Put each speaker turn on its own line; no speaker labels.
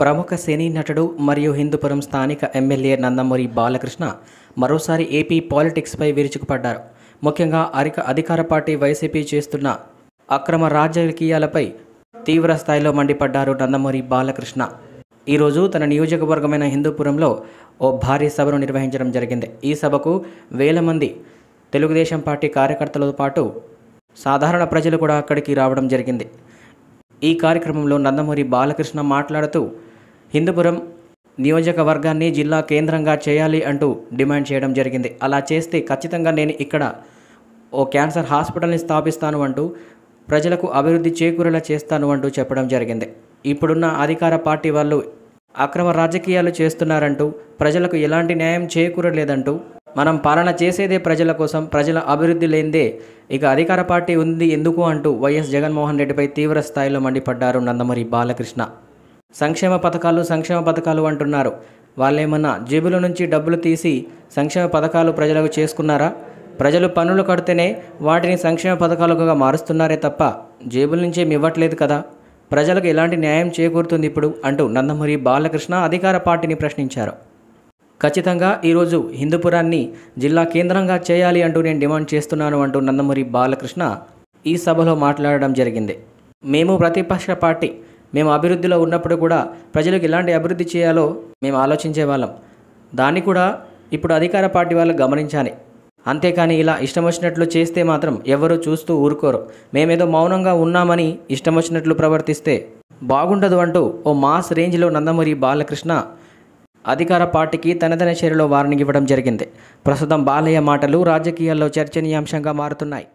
ప్రముఖ సినీ నటుడు మరియు హిందూపురం స్థానిక ఎమ్మెల్యే నందమూరి బాలకృష్ణ మరోసారి ఏపీ పాలిటిక్స్పై విరుచుకుపడ్డారు ముఖ్యంగా అరిక అధికార పార్టీ వైసీపీ చేస్తున్న అక్రమ రాజకీయాలపై తీవ్ర స్థాయిలో మండిపడ్డారు నందమూరి బాలకృష్ణ ఈరోజు తన నియోజకవర్గమైన హిందూపురంలో ఓ భారీ సభను నిర్వహించడం జరిగింది ఈ సభకు వేల మంది తెలుగుదేశం పార్టీ కార్యకర్తలతో పాటు సాధారణ ప్రజలు కూడా అక్కడికి రావడం జరిగింది ఈ కార్యక్రమంలో నందమూరి బాలకృష్ణ మాట్లాడుతూ హిందూపురం నియోజకవర్గాన్ని జిల్లా కేంద్రంగా చేయాలి అంటూ డిమాండ్ చేయడం జరిగింది అలా చేస్తే ఖచ్చితంగా నేను ఇక్కడ ఓ క్యాన్సర్ హాస్పిటల్ని స్థాపిస్తాను అంటూ ప్రజలకు అభివృద్ధి చేకూరేలా చేస్తాను అంటూ చెప్పడం జరిగింది ఇప్పుడున్న అధికార పార్టీ వాళ్ళు అక్రమ రాజకీయాలు చేస్తున్నారంటూ ప్రజలకు ఎలాంటి న్యాయం చేకూరలేదంటూ మనం పాలన చేసేదే ప్రజల కోసం ప్రజల అభివృద్ధి లేనిదే ఇక అధికార పార్టీ ఉంది ఎందుకు అంటూ వైఎస్ జగన్మోహన్ రెడ్డిపై తీవ్ర స్థాయిలో మండిపడ్డారు నందమరి బాలకృష్ణ సంక్షేమ పథకాలు సంక్షేమ పథకాలు అంటున్నారు వాళ్ళేమన్నా జేబుల నుంచి డబ్బులు తీసి సంక్షేమ పథకాలు ప్రజలకు చేసుకున్నారా ప్రజలు పనులు కడితేనే వాటిని సంక్షేమ పథకాలుగా మారుస్తున్నారే తప్ప జేబుల నుంచి ఇవ్వట్లేదు కదా ప్రజలకు ఎలాంటి న్యాయం చేకూరుతుంది ఇప్పుడు అంటూ నందమూరి బాలకృష్ణ అధికార పార్టీని ప్రశ్నించారు ఖచ్చితంగా ఈరోజు హిందూపురాన్ని జిల్లా కేంద్రంగా చేయాలి అంటూ నేను డిమాండ్ చేస్తున్నాను అంటూ నందమూరి బాలకృష్ణ ఈ సభలో మాట్లాడడం జరిగింది మేము ప్రతిపక్ష పార్టీ మేము అభివృద్ధిలో ఉన్నప్పుడు కూడా ప్రజలకు ఎలాంటి అభివృద్ధి చేయాలో మేము ఆలోచించే వాళ్ళం దాన్ని కూడా ఇప్పుడు అధికార పార్టీ వాళ్ళు గమనించాలి అంతేకాని ఇలా ఇష్టం వచ్చినట్లు చేస్తే మాత్రం ఎవరూ చూస్తూ ఊరుకోరు మేమేదో మౌనంగా ఉన్నామని ఇష్టం వచ్చినట్లు ప్రవర్తిస్తే బాగుండదు అంటూ ఓ మాస్ రేంజ్లో నందమూరి బాలకృష్ణ అధికార పార్టీకి తనదైన చర్యలో వార్నింగ్ ఇవ్వడం జరిగింది ప్రస్తుతం బాలయ్య మాటలు రాజకీయాల్లో చర్చనీయాంశంగా మారుతున్నాయి